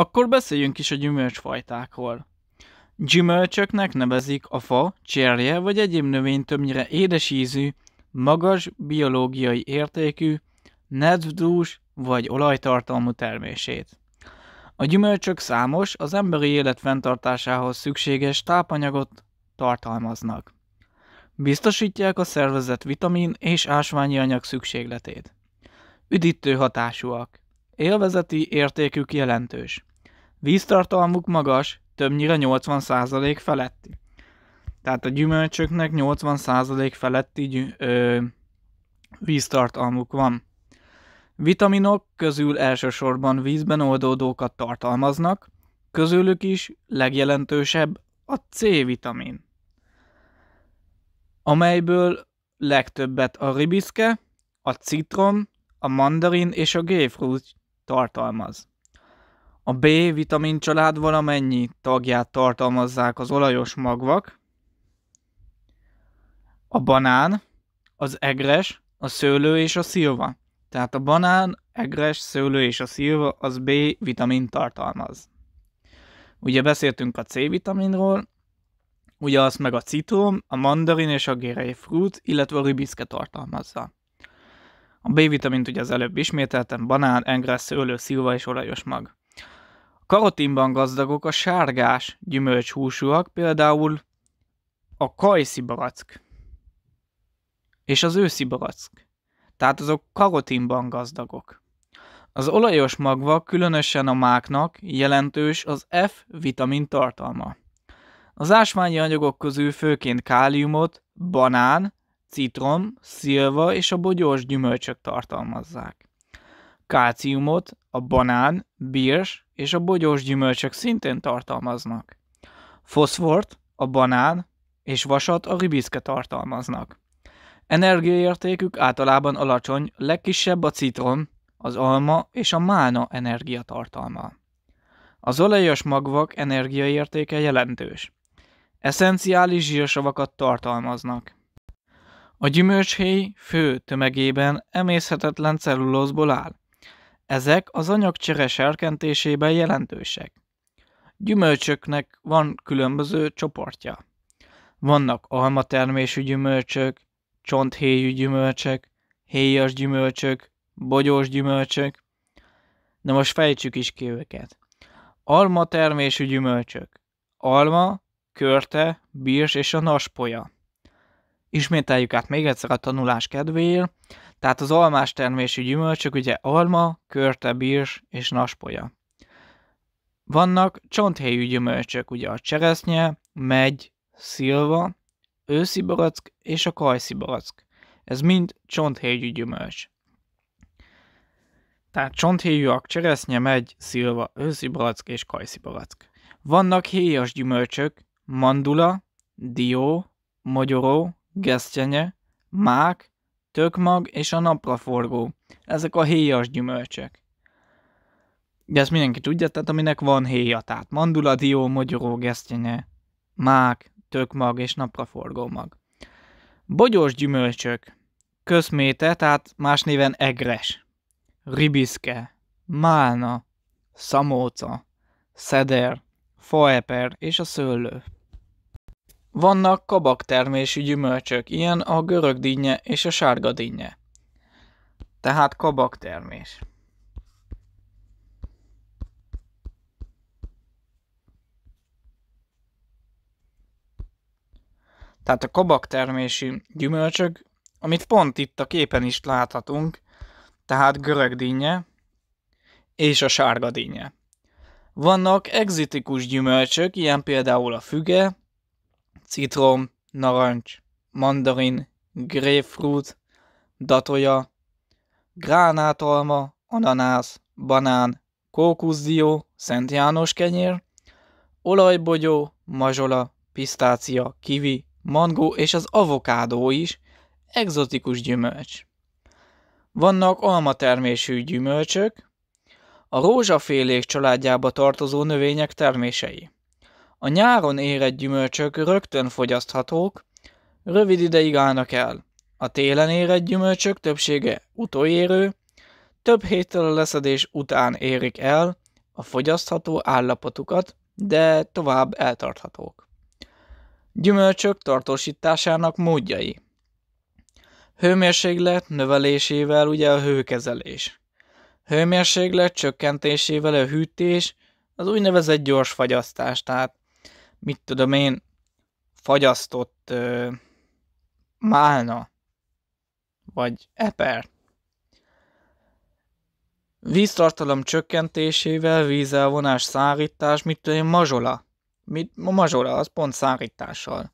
Akkor beszéljünk is a gyümölcsfajtákról. Gyümölcsöknek nevezik a fa, cserje vagy egyéb növény többnyire édesízű, magas biológiai értékű, nedvdús vagy olajtartalmú termését. A gyümölcsök számos, az emberi élet fenntartásához szükséges tápanyagot tartalmaznak. Biztosítják a szervezet vitamin és ásványi anyag szükségletét. Üdítő hatásúak. Élvezeti értékük jelentős. Víztartalmuk magas, többnyire 80% feletti. Tehát a gyümölcsöknek 80% feletti ö, víztartalmuk van. Vitaminok közül elsősorban vízben oldódókat tartalmaznak, közülük is legjelentősebb a C-vitamin, amelyből legtöbbet a ribiszke, a citrom, a mandarin és a grapefruit tartalmaz. A B vitamin család valamennyi tagját tartalmazzák az olajos magvak, a banán, az egres, a szőlő és a szilva. Tehát a banán, egres, szőlő és a szilva az B vitamin tartalmaz. Ugye beszéltünk a C vitaminról, ugye azt meg a citrom, a mandarin és a grapefruit, illetve a ribiszke tartalmazza. A B vitamint ugye az előbb ismételtem, banán, egres, szőlő, szilva és olajos mag karotinban gazdagok a sárgás gyümölcshúsúak, például a kajszi barack és az őszi barack. Tehát azok karotinban gazdagok. Az olajos magva, különösen a máknak jelentős az F-vitamin tartalma. Az ásványi anyagok közül főként káliumot, banán, citrom, szilva és a bogyós gyümölcsök tartalmazzák. Kálciumot a banán, bírs és a bogyós gyümölcsök szintén tartalmaznak. Foszfort a banán és vasat a ribiszke tartalmaznak. Energiaértékük általában alacsony, legkisebb a citrom, az alma és a mána energiatartalma. Az olajos magvak energiaértéke jelentős. Eszenciális zsírsavakat tartalmaznak. A gyümölcshéj fő tömegében emészhetetlen cellulózból áll, ezek az anyagcsere serkentésében jelentősek. Gyümölcsöknek van különböző csoportja. Vannak almatermésű gyümölcsök, csonthéjú gyümölcsök, héjas gyümölcsök, bogyós gyümölcsök. Na most fejtsük is ki őket. Alma termésű gyümölcsök. Alma, körte, birs és a naspolya. Ismételjük át még egyszer a tanulás kedvéért. Tehát az almás termésű gyümölcsök ugye alma, körte, birs és naspolya. Vannak csonthelyű gyümölcsök, ugye a cseresznye, megy, szilva, őszi barack és a kajszi barack. Ez mind csonthelyű gyümölcs. Tehát csonthéjúak, cseresznye, megy, szilva, őszi barack és kajszi barack. Vannak héjas gyümölcsök, mandula, dió, magyaró, gesztyenye, mák, tökmag és a napraforgó. Ezek a héjas gyümölcsök. De ezt mindenki tudja, tehát aminek van héja, tehát mandula, dió, mogyoró, gesztyenye, mák, tökmag és napraforgó mag. Bogyós gyümölcsök, közméte, tehát más néven egres, ribiszke, málna, szamóca, szeder, faeper és a szőlő. Vannak kabaktermésű gyümölcsök, ilyen a görög dinnye és a sárga dinnye. Tehát kabaktermés. Tehát a kabaktermésű gyümölcsök, amit pont itt a képen is láthatunk, tehát görög dinnye és a sárga dinnye. Vannak exitikus gyümölcsök, ilyen például a füge, citrom, narancs, mandarin, grapefruit, datoja, gránátalma, ananász, banán, kókuszdió, Szent János kenyér, olajbogyó, mazsola, pisztácia, kivi, mangó és az avokádó is, egzotikus gyümölcs. Vannak alma termésű gyümölcsök, a rózsafélék családjába tartozó növények termései. A nyáron érett gyümölcsök rögtön fogyaszthatók, rövid ideig állnak el. A télen érett gyümölcsök többsége utóérő, több héttel a leszedés után érik el a fogyasztható állapotukat, de tovább eltarthatók. Gyümölcsök tartósításának módjai Hőmérséklet növelésével ugye a hőkezelés. Hőmérséklet csökkentésével a hűtés, az úgynevezett gyors fagyasztás, tehát mit tudom én, fagyasztott ö, málna, vagy eper. Víztartalom csökkentésével, vízelvonás, szárítás, mit tudom én, mazsola. Mit, a mazsola, az pont szárítással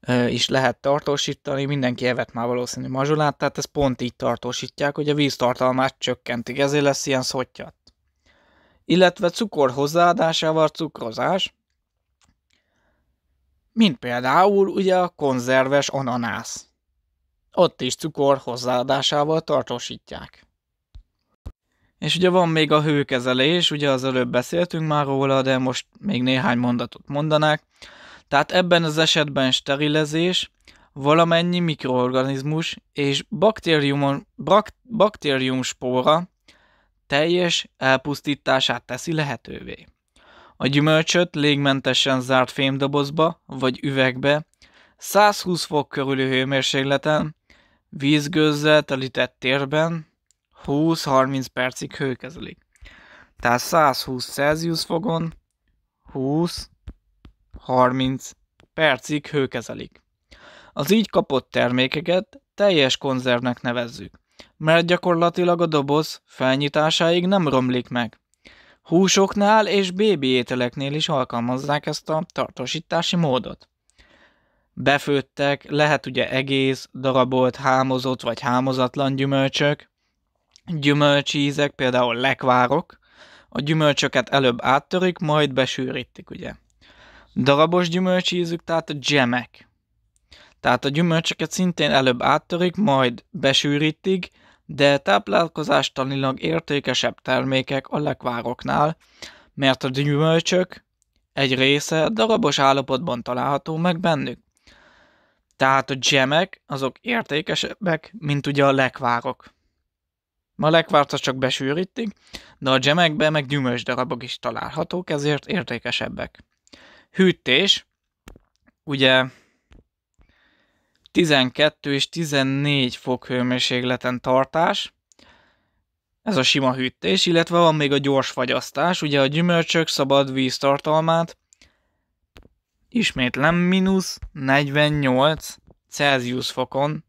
ö, is lehet tartósítani, mindenki evett már valószínű mazsolát, tehát ezt pont így tartósítják, hogy a víztartalmát csökkentik, ezért lesz ilyen szottyat. Illetve cukor hozzáadásával cukrozás, mint például ugye a konzerves ananász. Ott is cukor hozzáadásával tartósítják. És ugye van még a hőkezelés, ugye az előbb beszéltünk már róla, de most még néhány mondatot mondanák. Tehát ebben az esetben sterilezés, valamennyi mikroorganizmus és baktériumon, bak, baktérium spóra teljes elpusztítását teszi lehetővé. A gyümölcsöt légmentesen zárt fémdobozba vagy üvegbe, 120 fok körüli hőmérsékleten, vízgőzzel telített térben 20-30 percig hőkezelik. Tehát 120 Celsius fogon 20-30 percig hőkezelik. Az így kapott termékeket teljes konzervnek nevezzük, mert gyakorlatilag a doboz felnyitásáig nem romlik meg. Húsoknál és bébi ételeknél is alkalmazzák ezt a tartósítási módot. Befőttek, lehet ugye egész, darabolt, hámozott vagy hámozatlan gyümölcsök, gyümölcsízek, például lekvárok, a gyümölcsöket előbb áttörik, majd besűrítik, ugye. Darabos gyümölcsízük, tehát a dzsemek. Tehát a gyümölcsöket szintén előbb áttörik, majd besűrítik, de táplálkozástanilag értékesebb termékek a lekvároknál, mert a gyümölcsök egy része darabos állapotban található meg bennük. Tehát a dzsemek azok értékesebbek, mint ugye a lekvárok. Ma a lekvárt csak besűrítik, de a dzsemekben meg gyümölcs darabok is találhatók, ezért értékesebbek. Hűtés, ugye 12 és 14 fok hőmérsékleten tartás, ez a sima hűtés, illetve van még a gyors fagyasztás, ugye a gyümölcsök szabad víztartalmát, ismétlem mínusz 48 Celsius fokon,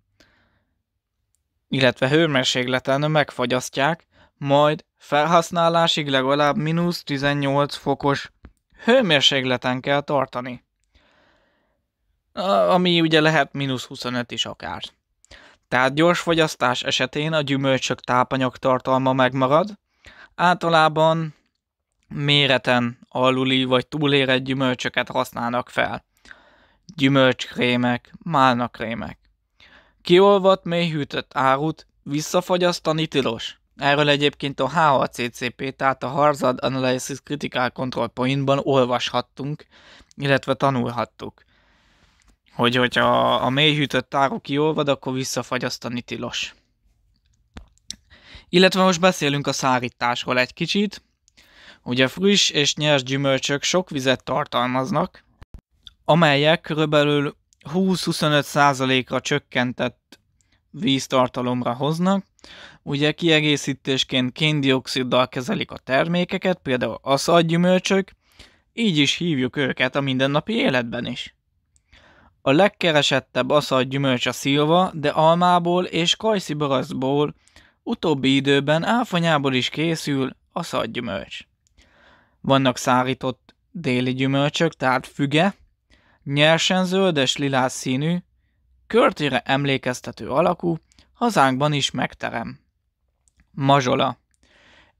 illetve hőmérsékleten megfagyasztják, majd felhasználásig legalább mínusz 18 fokos hőmérsékleten kell tartani ami ugye lehet mínusz 25 is akár. Tehát gyors fogyasztás esetén a gyümölcsök tápanyag tartalma megmarad, általában méreten aluli vagy túlérett gyümölcsöket használnak fel. Gyümölcskrémek, málnakrémek. Kiolvat mély hűtött árut visszafogyasztani tilos. Erről egyébként a HACCP, tehát a Harzad Analysis Critical Control Pointban olvashattunk, illetve tanulhattuk hogy hogyha a mélyhűtött áru kiolvad, akkor visszafagyasztani tilos. Illetve most beszélünk a szárításról egy kicsit. Ugye friss és nyers gyümölcsök sok vizet tartalmaznak, amelyek kb. 20-25%-ra csökkentett víztartalomra hoznak. Ugye kiegészítésként kéndioxiddal kezelik a termékeket, például a gyümölcsök, így is hívjuk őket a mindennapi életben is. A legkeresettebb aszalt gyümölcs a szilva, de almából és kajszi baraszból, utóbbi időben áfonyából is készül aszalt gyümölcs. Vannak szárított déli gyümölcsök, tehát füge, nyersen zöldes lilás színű, körtére emlékeztető alakú, hazánkban is megterem. Mazsola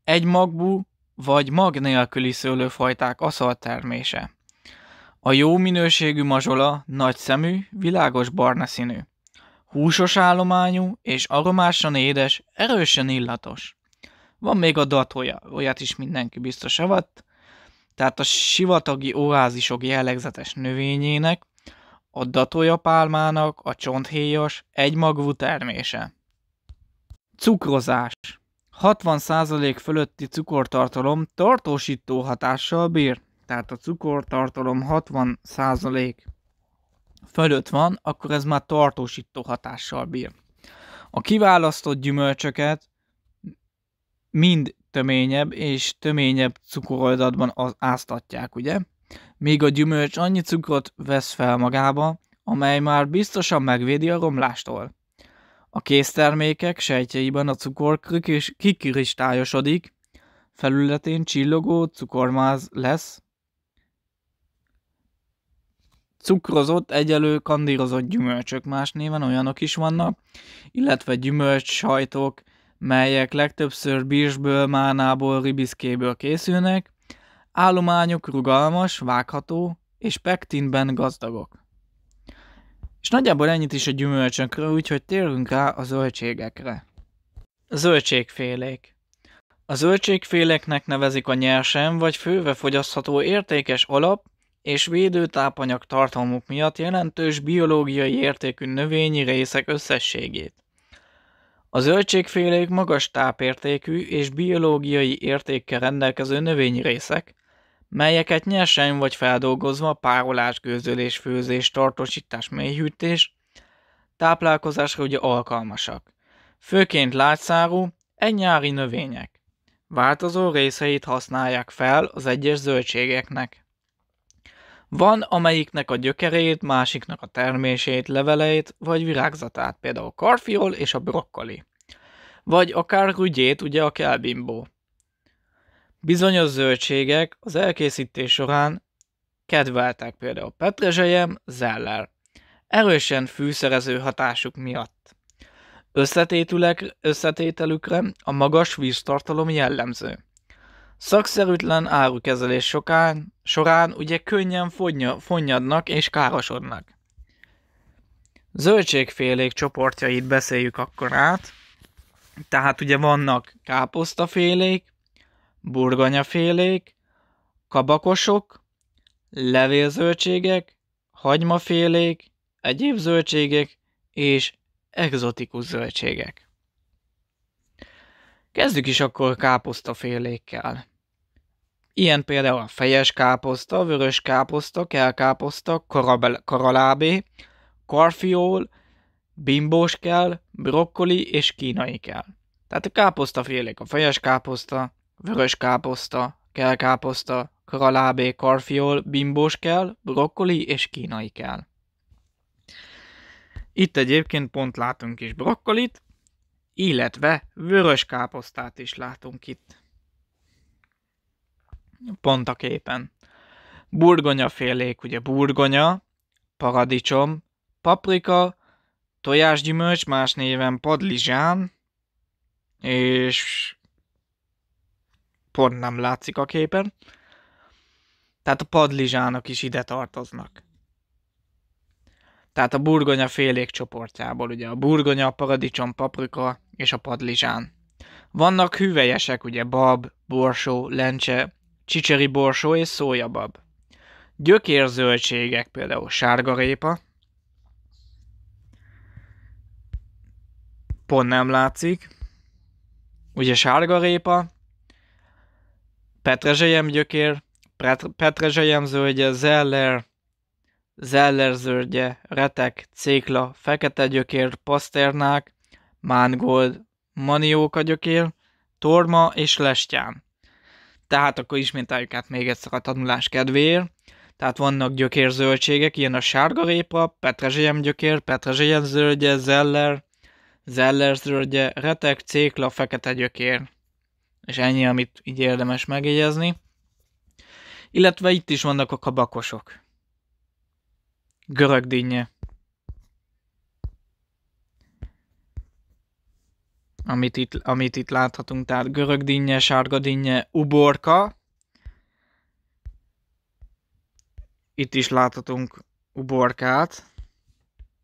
Egy magbú vagy mag nélküli szőlőfajták aszalt termése. A jó minőségű mazsola nagyszemű, világos barna színű. Húsos állományú és aromásan édes, erősen illatos. Van még a datója, olyat is mindenki biztos avatt, tehát a sivatagi oázisok jellegzetes növényének, a datója pálmának a csonthéjas, egymagvú termése. Cukrozás 60% fölötti cukortartalom tartósító hatással bír, tehát a cukortartalom 60% fölött van, akkor ez már tartósító hatással bír. A kiválasztott gyümölcsöket mind töményebb és töményebb cukoroldatban áztatják, ugye? Míg a gyümölcs annyi cukrot vesz fel magába, amely már biztosan megvédi a romlástól. A késztermékek sejtjeiben a cukor kikristályosodik, felületén csillogó cukormáz lesz, cukrozott, egyelő kandírozott gyümölcsök más néven, olyanok is vannak, illetve gyümölcs sajtok, melyek legtöbbször bírsből, mánából, ribiszkéből készülnek, állományok rugalmas, vágható és pektinben gazdagok. És nagyjából ennyit is a gyümölcsökről, úgyhogy térünk rá a zöldségekre. Zöldségfélék A zöldségféléknek nevezik a nyersen vagy főve fogyasztható értékes alap, és védőtápanyag tartalmuk miatt jelentős biológiai értékű növényi részek összességét. A zöldségfélék magas tápértékű és biológiai értékkel rendelkező növényi részek, melyeket nyersen vagy feldolgozva párolás, gőzölés, főzés, tartósítás, mélyhűtés, táplálkozásra ugye alkalmasak. Főként látszárú, egynyári növények. Változó részeit használják fel az egyes zöldségeknek. Van, amelyiknek a gyökerét, másiknak a termését, leveleit vagy virágzatát, például a karfiol és a brokkoli. Vagy akár rügyét, ugye a kelbimbó. Bizonyos zöldségek az elkészítés során kedveltek például petrezselyem, zeller. Erősen fűszerező hatásuk miatt. összetételükre a magas víztartalom jellemző. Szakszerűtlen árukezelés sokán, során ugye könnyen fonnya, fonnyadnak és károsodnak. Zöldségfélék csoportjait beszéljük akkor át. Tehát ugye vannak káposztafélék, burgonyafélék, kabakosok, levélzöldségek, hagymafélék, egyéb zöldségek és egzotikus zöldségek. Kezdjük is akkor káposztafélékkel. Ilyen például a fejes káposzta, vörös káposzta, kelkáposzta, karabel, karalábé, karfiol, bimbós kell, brokkoli és kínai kell. Tehát a félék a fejes káposzta, vörös káposzta, kelkáposzta, karalábé, karfiol, bimbós kell, brokkoli és kínai kell. Itt egyébként pont látunk is brokkolit, illetve vörös káposztát is látunk itt pont a képen. Burgonya félék, ugye burgonya, paradicsom, paprika, tojásgyümölcs, más néven padlizsán, és pont nem látszik a képen. Tehát a padlizsánok is ide tartoznak. Tehát a burgonya félék csoportjából, ugye a burgonya, a paradicsom, paprika és a padlizsán. Vannak hüvelyesek, ugye bab, borsó, lencse, csicseri borsó és szójabab. Gyökérzöldségek, például sárgarépa, pont nem látszik, ugye sárgarépa, petrezselyem gyökér, petrezselyem zöldje, zeller, zeller zöldje, retek, cékla, fekete gyökér, paszternák, mángold, manióka gyökér, torma és lestyán. Tehát akkor ismételjük át még egyszer a tanulás kedvéért. Tehát vannak gyökérzöldségek, ilyen a sárga répa, petrezselyem gyökér, petrezselyem zöldje, zeller, zeller zöldje, retek, cékla, fekete gyökér. És ennyi, amit így érdemes megjegyezni. Illetve itt is vannak a kabakosok. Görögdinnye. amit itt, amit itt láthatunk, tehát görög dinnye, sárga dinnye, uborka. Itt is láthatunk uborkát,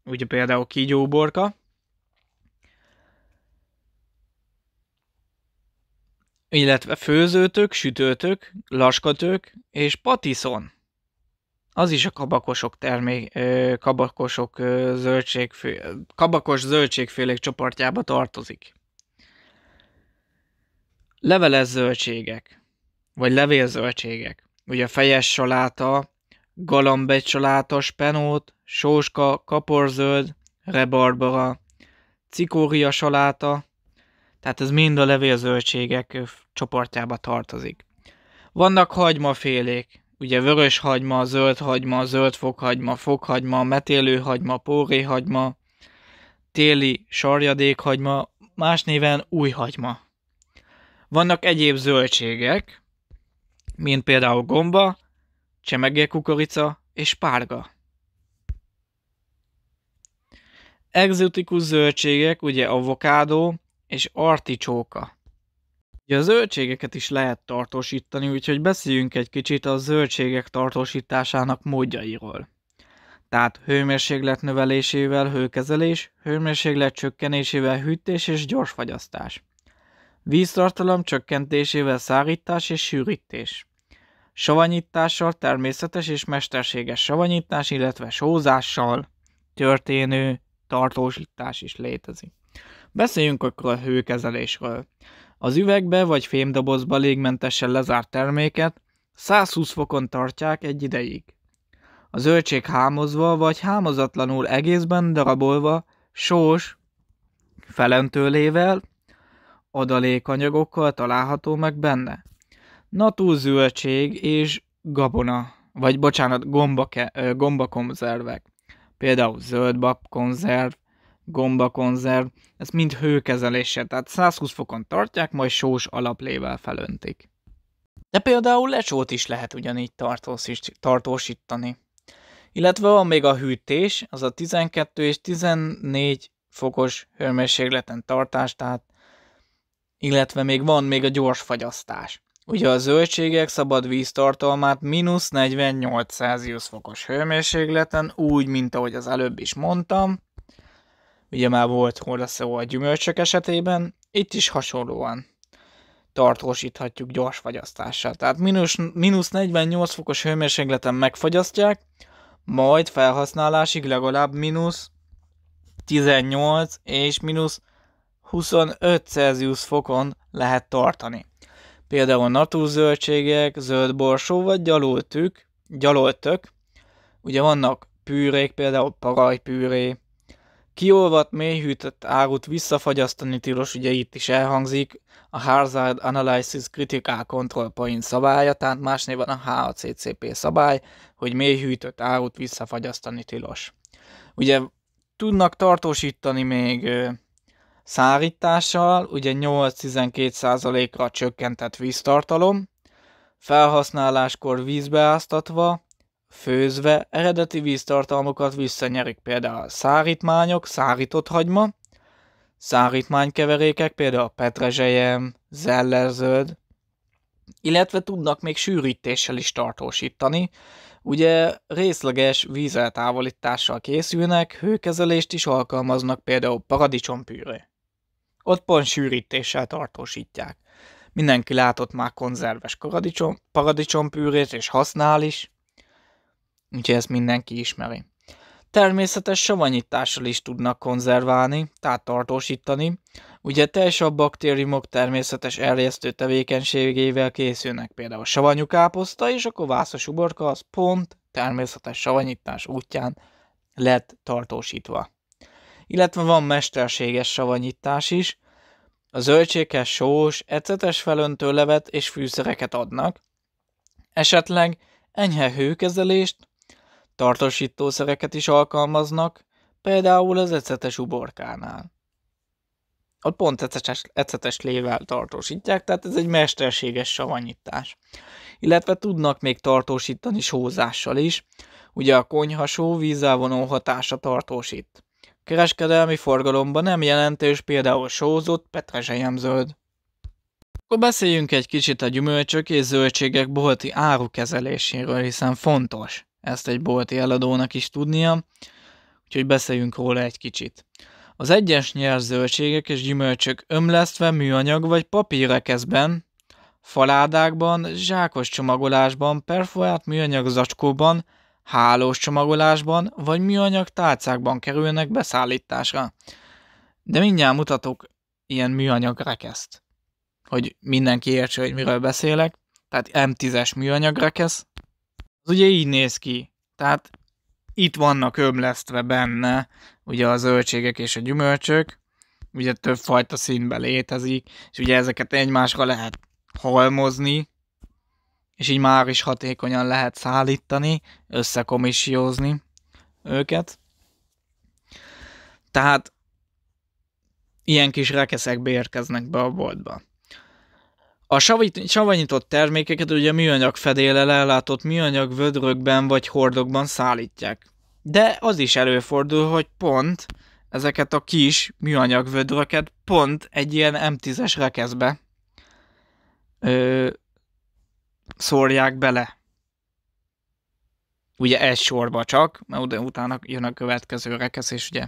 ugye például kígyó uborka. Illetve főzőtök, sütőtök, laskatők és patiszon. Az is a kabakosok termék, kabakosok zöldség, kabakos zöldségfélék csoportjába tartozik levelez zöldségek, vagy levélzöldségek. Ugye a fejes saláta, galambegy saláta, spenót, sóska, kaporzöld, rebarbara, cikória saláta, tehát ez mind a levélzöldségek csoportjába tartozik. Vannak hagymafélék, ugye vörös hagyma, zöld hagyma, zöld fokhagyma, fokhagyma, hagyma, póréhagyma, téli sarjadékhagyma, más néven új hagyma. Vannak egyéb zöldségek, mint például gomba, kukorica és párga. Exotikus zöldségek ugye avokádó és articsóka. Ugye a zöldségeket is lehet tartósítani, úgyhogy beszéljünk egy kicsit a zöldségek tartósításának módjairól. Tehát hőmérséklet növelésével hőkezelés, hőmérséklet csökkenésével hűtés és gyors fagyasztás. Víztartalom csökkentésével szárítás és sűrítés. Savanyítással, természetes és mesterséges savanyítás, illetve sózással történő tartósítás is létezik. Beszéljünk akkor a hőkezelésről. Az üvegbe vagy fémdobozba légmentesen lezárt terméket 120 fokon tartják egy ideig. A zöldség hámozva vagy hámozatlanul egészben darabolva, sós, felentőlével, adalékanyagokkal található meg benne. Natú zöldség és gabona, vagy bocsánat, gombakonzervek. Például zöldbab konzerv, gombakonzerv, ez mind hőkezelésre, tehát 120 fokon tartják, majd sós alaplével felöntik. De például lecsót is lehet ugyanígy tartósítani. Illetve van még a hűtés, az a 12 és 14 fokos hőmérsékleten tartás, tehát illetve még van még a gyors fagyasztás. Ugye a zöldségek szabad víztartalmát mínusz 48 Celsius fokos hőmérsékleten, úgy, mint ahogy az előbb is mondtam, ugye már volt hol a szó a gyümölcsök esetében, itt is hasonlóan tartósíthatjuk gyors fagyasztással. Tehát mínusz, mínusz 48 fokos hőmérsékleten megfagyasztják, majd felhasználásig legalább mínusz 18 és mínusz 25 Celsius fokon lehet tartani. Például natúrzöldségek, zöldborsó vagy gyalultük, gyaloltök, ugye vannak pűrék, például parajpűré, Kiolvat mélyhűtött árut visszafagyasztani tilos, ugye itt is elhangzik, a Hazard Analysis Critical Control Point szabálya, tehát más néven a HACCP szabály, hogy mélyhűtött árut visszafagyasztani tilos. Ugye tudnak tartósítani még Szárítással ugye 8-12%-ra csökkentett víztartalom, felhasználáskor vízbeáztatva, főzve eredeti víztartalmukat visszanyerik például szárítmányok, szárított hagyma, szárítmánykeverékek, például petrezselyem, zellerzöld, illetve tudnak még sűrítéssel is tartósítani, Ugye részleges vízeltávolítással készülnek, hőkezelést is alkalmaznak például paradicsompűrő ott pont sűrítéssel tartósítják. Mindenki látott már konzerves paradicsom, paradicsompűrét, és használ is, úgyhogy ezt mindenki ismeri. Természetes savanyítással is tudnak konzerválni, tehát tartósítani, ugye teljes a baktériumok természetes erjesztő tevékenységével készülnek, például a savanyú káposzta, és a kovászos uborka az pont természetes savanyítás útján lett tartósítva illetve van mesterséges savanyítás is. A zöldséges, sós, ecetes felöntő levet és fűszereket adnak, esetleg enyhe hőkezelést, tartósítószereket is alkalmaznak, például az ecetes uborkánál. Ott pont ecetes, ecetes lével tartósítják, tehát ez egy mesterséges savanyítás. Illetve tudnak még tartósítani sózással is, ugye a konyha só vonó hatása tartósít. Kereskedelmi forgalomban nem jelentős például sózott, petrezselyem zöld. Akkor beszéljünk egy kicsit a gyümölcsök és zöldségek bolti árukezeléséről, hiszen fontos ezt egy bolti eladónak is tudnia, úgyhogy beszéljünk róla egy kicsit. Az egyes nyers zöldségek és gyümölcsök ömlesztve műanyag vagy papírrekeszben, faládákban, zsákos csomagolásban, perforált műanyag zacskóban, hálós csomagolásban vagy műanyag tárcákban kerülnek beszállításra. De mindjárt mutatok ilyen műanyag rekeszt, hogy mindenki értse, hogy miről beszélek. Tehát M10-es műanyag rekesz. Az ugye így néz ki. Tehát itt vannak ömlesztve benne ugye a zöldségek és a gyümölcsök, ugye többfajta színben létezik, és ugye ezeket egymásra lehet halmozni, és így már is hatékonyan lehet szállítani, összekomissiózni őket. Tehát ilyen kis rekeszek beérkeznek be a boltba. A savanyított termékeket ugye műanyag fedélel ellátott műanyag vödrökben vagy hordokban szállítják. De az is előfordul, hogy pont ezeket a kis műanyag vödröket pont egy ilyen M10-es rekeszbe ö, szórják bele. Ugye egy sorba csak, mert utána jön a következő rekesz, és ugye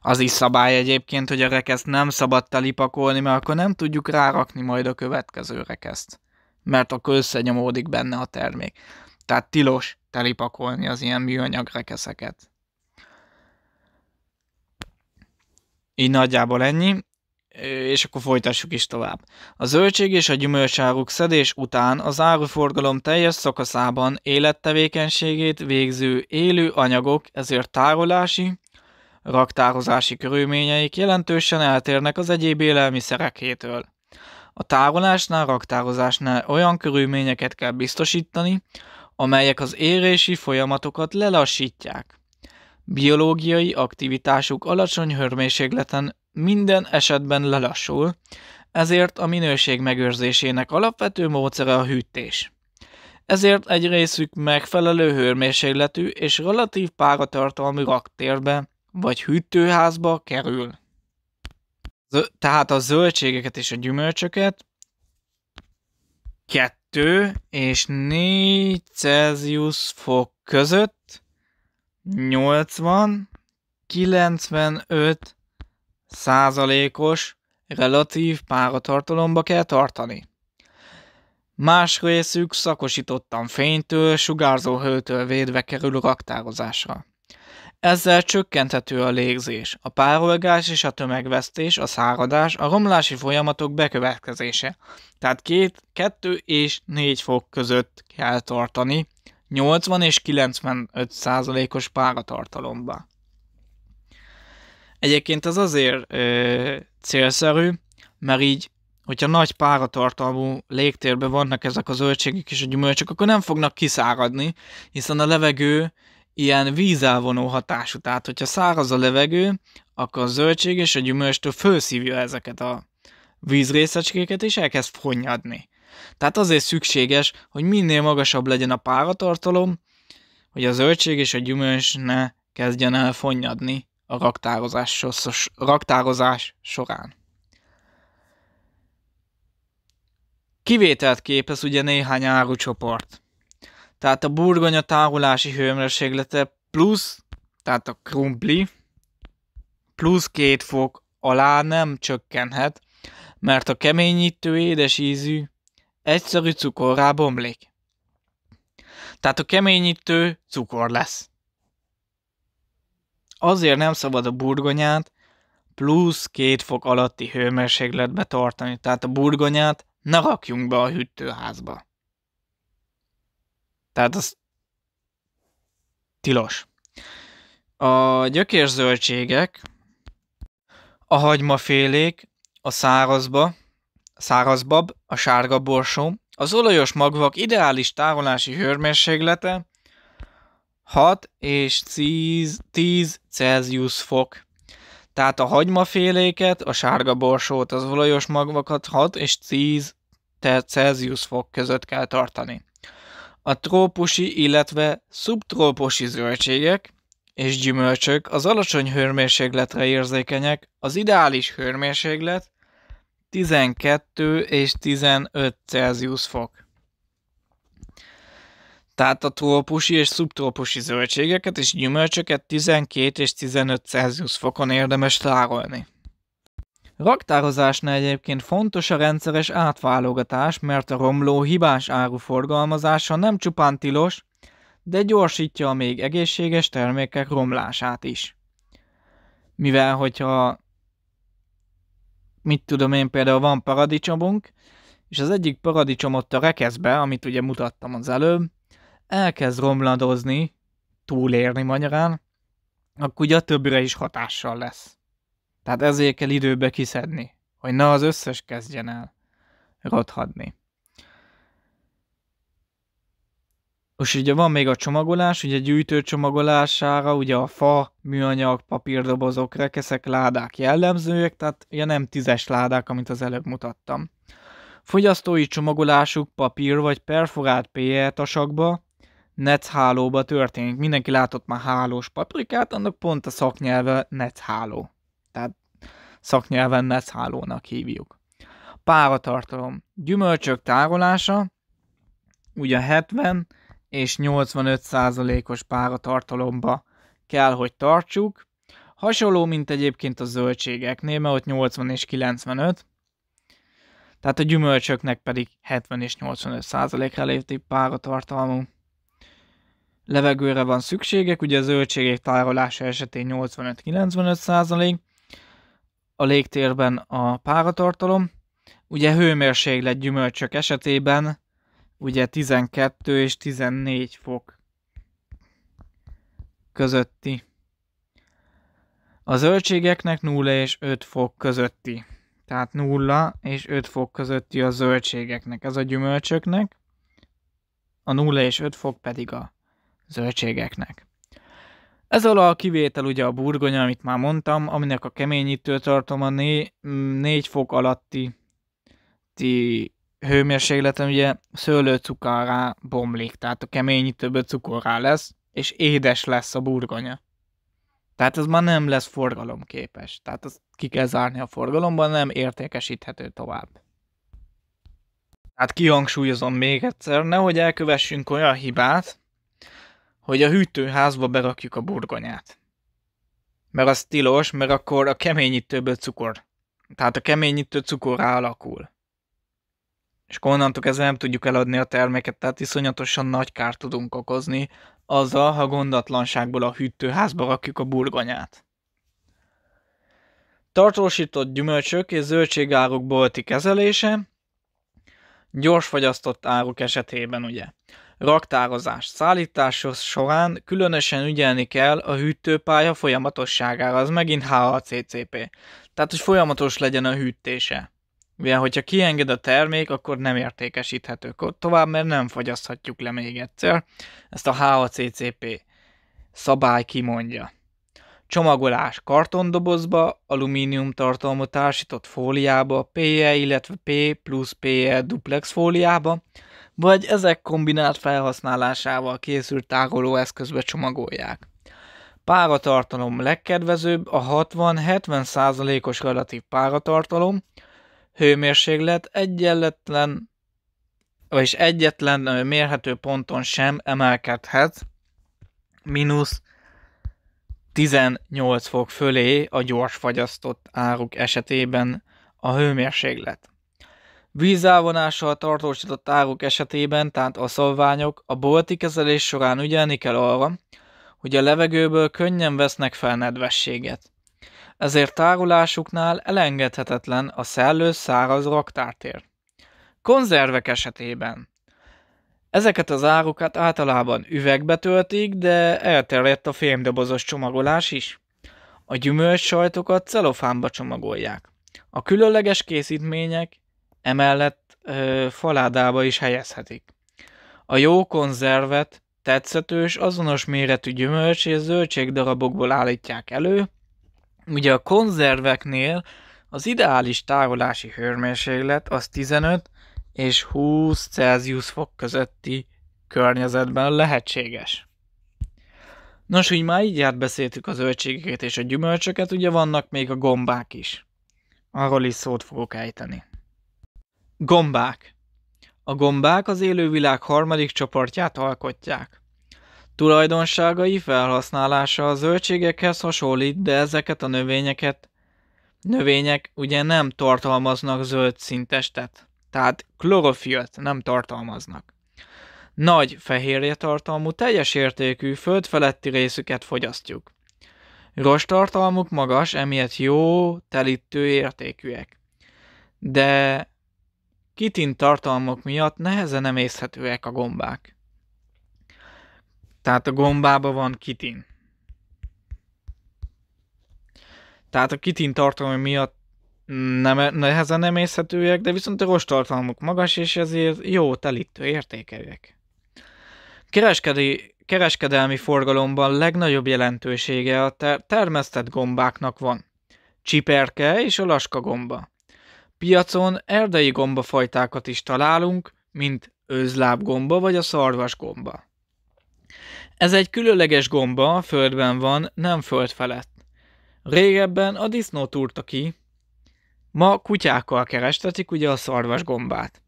az is szabály egyébként, hogy a rekeszt nem szabad telipakolni, mert akkor nem tudjuk rárakni majd a következő rekeszt. Mert akkor összenyomódik benne a termék. Tehát tilos telipakolni az ilyen műanyag rekeszeket. Így nagyjából ennyi és akkor folytassuk is tovább. A zöldség és a gyümölcsáruk szedés után az áruforgalom teljes szakaszában élettevékenységét végző élő anyagok, ezért tárolási, raktározási körülményeik jelentősen eltérnek az egyéb élelmiszerekétől. A tárolásnál, raktározásnál olyan körülményeket kell biztosítani, amelyek az érési folyamatokat lelassítják. Biológiai aktivitásuk alacsony hőmérsékleten minden esetben lelassul, ezért a minőség megőrzésének alapvető módszere a hűtés. Ezért egy részük megfelelő hőmérsékletű és relatív páratartalmi raktérbe vagy hűtőházba kerül. Z- tehát a zöldségeket és a gyümölcsöket 2 és 4 Celsius fok között 80, 95 százalékos relatív páratartalomba kell tartani. Más részük szakosítottan fénytől, sugárzó hőtől védve kerül raktározásra. Ezzel csökkenthető a légzés, a párolgás és a tömegvesztés, a száradás, a romlási folyamatok bekövetkezése. Tehát 2 és 4 fok között kell tartani, 80 és 95 százalékos páratartalomba. Egyébként ez azért ö, célszerű, mert így, hogyha nagy páratartalmú légtérben vannak ezek a zöldségek és a gyümölcsök, akkor nem fognak kiszáradni, hiszen a levegő ilyen vízelvonó hatású. Tehát, hogyha száraz a levegő, akkor a zöldség és a gyümölcstől felszívja ezeket a vízrészecskéket, és elkezd fonnyadni. Tehát azért szükséges, hogy minél magasabb legyen a páratartalom, hogy a zöldség és a gyümölcs ne kezdjen el fonnyadni, a raktározás, raktározás során. Kivételt képez ugye néhány árucsoport. Tehát a burgonya tárolási hőmérséklete plusz, tehát a krumpli, plusz két fok alá nem csökkenhet, mert a keményítő ízű egyszerű cukorrá bomlik. Tehát a keményítő cukor lesz azért nem szabad a burgonyát plusz két fok alatti hőmérsékletbe tartani, tehát a burgonyát ne rakjunk be a hűtőházba. Tehát az tilos. A gyökérzöldségek, a hagymafélék, a szárazba, szárazbab, a sárga borsó, az olajos magvak ideális tárolási hőmérséklete 6 és 10, 10 Celsius fok. Tehát a hagymaféléket, a sárga borsót, az olajos magvakat 6 és 10 Celsius fok között kell tartani. A trópusi, illetve szubtrópusi zöldségek és gyümölcsök az alacsony hőmérsékletre érzékenyek, az ideális hőmérséklet 12 és 15 Celsius fok tehát a trópusi és szubtrópusi zöldségeket és gyümölcsöket 12 és 15 Celsius fokon érdemes tárolni. Raktározásnál egyébként fontos a rendszeres átválogatás, mert a romló hibás áru forgalmazása nem csupán tilos, de gyorsítja a még egészséges termékek romlását is. Mivel, hogyha mit tudom én, például van paradicsomunk, és az egyik paradicsomot a rekeszbe, amit ugye mutattam az előbb, elkezd romladozni, túlérni magyarán, akkor ugye a többire is hatással lesz. Tehát ezért kell időbe kiszedni, hogy na az összes kezdjen el rothadni. Most ugye van még a csomagolás, ugye gyűjtő csomagolására, ugye a fa, műanyag, papírdobozok, rekeszek, ládák jellemzőek, tehát ugye nem tízes ládák, amit az előbb mutattam. Fogyasztói csomagolásuk papír vagy perforált PE tasakba, netzhálóba történik. Mindenki látott már hálós paprikát, annak pont a szaknyelve netzháló. Tehát szaknyelven netzhálónak hívjuk. Páratartalom. Gyümölcsök tárolása, ugye 70 és 85 százalékos páratartalomba kell, hogy tartsuk. Hasonló, mint egyébként a zöldségeknél, mert ott 80 és 95, tehát a gyümölcsöknek pedig 70 és 85 százalékra lépti páratartalmunk levegőre van szükségek, ugye a zöldségek tárolása esetén 85-95 százalék, a légtérben a páratartalom, ugye hőmérséklet gyümölcsök esetében ugye 12 és 14 fok közötti. A zöldségeknek 0 és 5 fok közötti. Tehát 0 és 5 fok közötti a zöldségeknek, ez a gyümölcsöknek. A 0 és 5 fok pedig a zöldségeknek. Ez a kivétel ugye a burgonya, amit már mondtam, aminek a keményítő tartom a 4 fok alatti ti hőmérsékleten ugye szőlőcukorrá bomlik, tehát a keményítőből cukorrá lesz, és édes lesz a burgonya. Tehát ez már nem lesz forgalomképes. Tehát az ki kell zárni a forgalomban, nem értékesíthető tovább. Tehát kihangsúlyozom még egyszer, nehogy elkövessünk olyan hibát, hogy a hűtőházba berakjuk a burgonyát. Mert az tilos, mert akkor a keményítőből cukor. Tehát a keményítő cukor alakul. És akkor ezzel nem tudjuk eladni a terméket, tehát iszonyatosan nagy kár tudunk okozni, azzal, ha gondatlanságból a hűtőházba rakjuk a burgonyát. Tartósított gyümölcsök és zöldségáruk bolti kezelése, fogyasztott áruk esetében ugye raktározás szállításhoz során különösen ügyelni kell a hűtőpálya folyamatosságára, az megint HACCP. Tehát, hogy folyamatos legyen a hűtése. Mivel, hogyha kienged a termék, akkor nem értékesíthető tovább, mert nem fogyaszthatjuk le még egyszer. Ezt a HACCP szabály kimondja. Csomagolás kartondobozba, alumínium tartalmú társított fóliába, PE, illetve P plusz PE duplex fóliába, vagy ezek kombinált felhasználásával készült tároló eszközbe csomagolják. Páratartalom legkedvezőbb a 60-70 os relatív páratartalom, hőmérséklet egyenletlen, vagyis egyetlen mérhető ponton sem emelkedhet, mínusz 18 fok fölé a gyors fagyasztott áruk esetében a hőmérséklet. Vízávonással tartósított áruk esetében, tehát a szolványok, a bolti kezelés során ügyelni kell arra, hogy a levegőből könnyen vesznek fel nedvességet. Ezért tárolásuknál elengedhetetlen a szellő száraz raktártér. Konzervek esetében Ezeket az árukat általában üvegbe töltik, de elterjedt a fémdobozos csomagolás is. A gyümölcs sajtokat celofánba csomagolják. A különleges készítmények emellett ö, faládába is helyezhetik. A jó konzervet tetszetős, azonos méretű gyümölcs és zöldség darabokból állítják elő. Ugye a konzerveknél az ideális tárolási hőmérséklet az 15 és 20 Celsius fok közötti környezetben lehetséges. Nos, úgy már így átbeszéltük a zöldségeket és a gyümölcsöket, ugye vannak még a gombák is. Arról is szót fogok ejteni. Gombák A gombák az élővilág harmadik csoportját alkotják. Tulajdonságai felhasználása a zöldségekhez hasonlít, de ezeket a növényeket növények ugye nem tartalmaznak zöld szintestet, tehát klorofilt nem tartalmaznak. Nagy fehérje tartalmú teljes értékű föld feletti részüket fogyasztjuk. Rost tartalmuk magas, emiatt jó telítő értékűek. De kitint tartalmak miatt nehezen emészhetőek a gombák. Tehát a gombába van kitin. Tehát a kitin tartalmak miatt nem, e- nehezen emészhetőek, de viszont a rostartalmuk magas, és ezért jó telítő értékelyek. Kereskedi, kereskedelmi forgalomban legnagyobb jelentősége a ter- termesztett gombáknak van. Csiperke és a laska gomba. Piacon erdei gombafajtákat is találunk, mint őzlábgomba vagy a szarvasgomba. Ez egy különleges gomba, a földben van, nem föld felett. Régebben a disznó túrta ki, ma kutyákkal kerestetik ugye a szarvasgombát.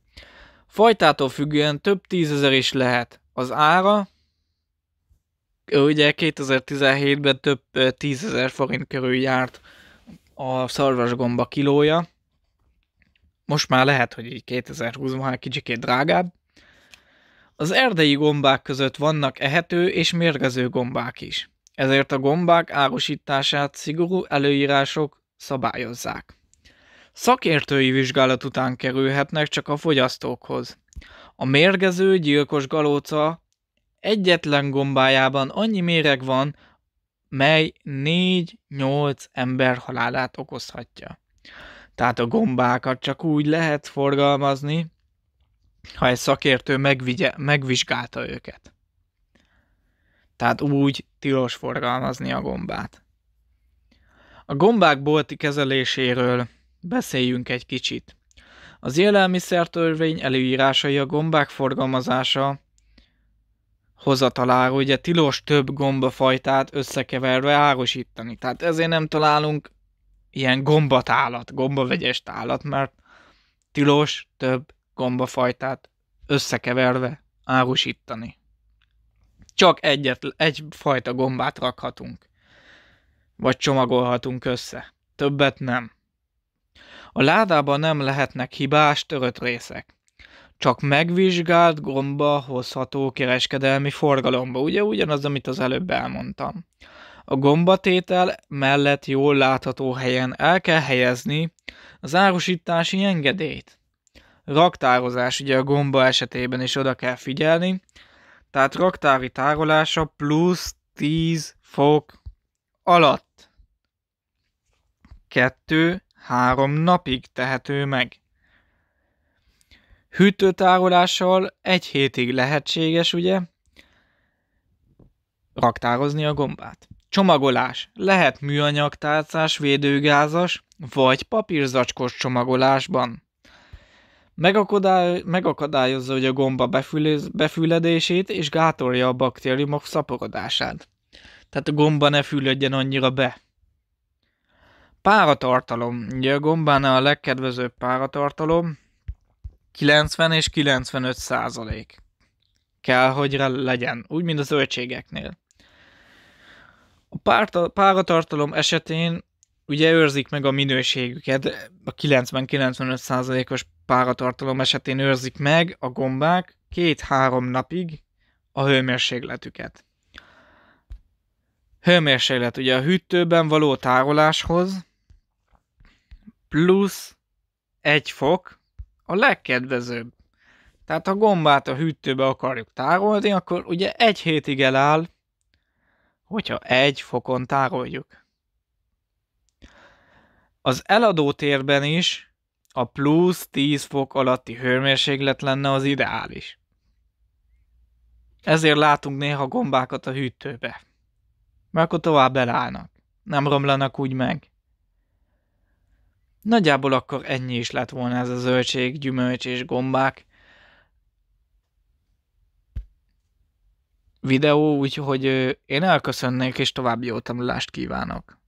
Fajtától függően több tízezer is lehet. Az ára ugye 2017-ben több tízezer forint körül járt a szarvasgomba kilója, most már lehet, hogy így 2020-ban hát kicsikét drágább. Az erdei gombák között vannak ehető és mérgező gombák is, ezért a gombák árusítását szigorú előírások szabályozzák. Szakértői vizsgálat után kerülhetnek csak a fogyasztókhoz. A mérgező gyilkos galóca egyetlen gombájában annyi méreg van, mely 4-8 ember halálát okozhatja. Tehát a gombákat csak úgy lehet forgalmazni, ha egy szakértő megvigye, megvizsgálta őket. Tehát úgy tilos forgalmazni a gombát. A gombák bolti kezeléséről beszéljünk egy kicsit. Az élelmiszertörvény előírásai a gombák forgalmazása hozataláról, ugye tilos több gombafajtát összekeverve árusítani. Tehát ezért nem találunk ilyen gombatállat, gombavegyes tálat, mert tilos több gombafajtát összekeverve árusítani. Csak egyet, egy fajta gombát rakhatunk, vagy csomagolhatunk össze. Többet nem. A ládában nem lehetnek hibás törött részek. Csak megvizsgált gomba hozható kereskedelmi forgalomba, ugye ugyanaz, amit az előbb elmondtam. A gombatétel mellett jól látható helyen el kell helyezni az árusítási engedélyt. Raktározás ugye a gomba esetében is oda kell figyelni, tehát raktári tárolása plusz 10 fok alatt. 2-3 napig tehető meg. Hűtőtárolással egy hétig lehetséges, ugye, raktározni a gombát. Csomagolás. Lehet műanyagtárcás, védőgázas, vagy papírzacskos csomagolásban. megakadályozza, hogy a gomba befüledését és gátolja a baktériumok szaporodását. Tehát a gomba ne fülödjen annyira be. Páratartalom. Ugye a gombánál a legkedvezőbb páratartalom 90 és 95 százalék. Kell, hogy legyen, úgy, mint a zöldségeknél páratartalom esetén ugye őrzik meg a minőségüket, a 90-95%-os páratartalom esetén őrzik meg a gombák két-három napig a hőmérsékletüket. Hőmérséklet ugye a hűtőben való tároláshoz plusz egy fok a legkedvezőbb. Tehát ha gombát a hűtőbe akarjuk tárolni, akkor ugye egy hétig eláll, hogyha egy fokon tároljuk. Az eladó térben is a plusz 10 fok alatti hőmérséklet lenne az ideális. Ezért látunk néha gombákat a hűtőbe. Mert akkor tovább elállnak. Nem romlanak úgy meg. Nagyjából akkor ennyi is lett volna ez a zöldség, gyümölcs és gombák. videó, úgyhogy én elköszönnék, és további jó tanulást kívánok.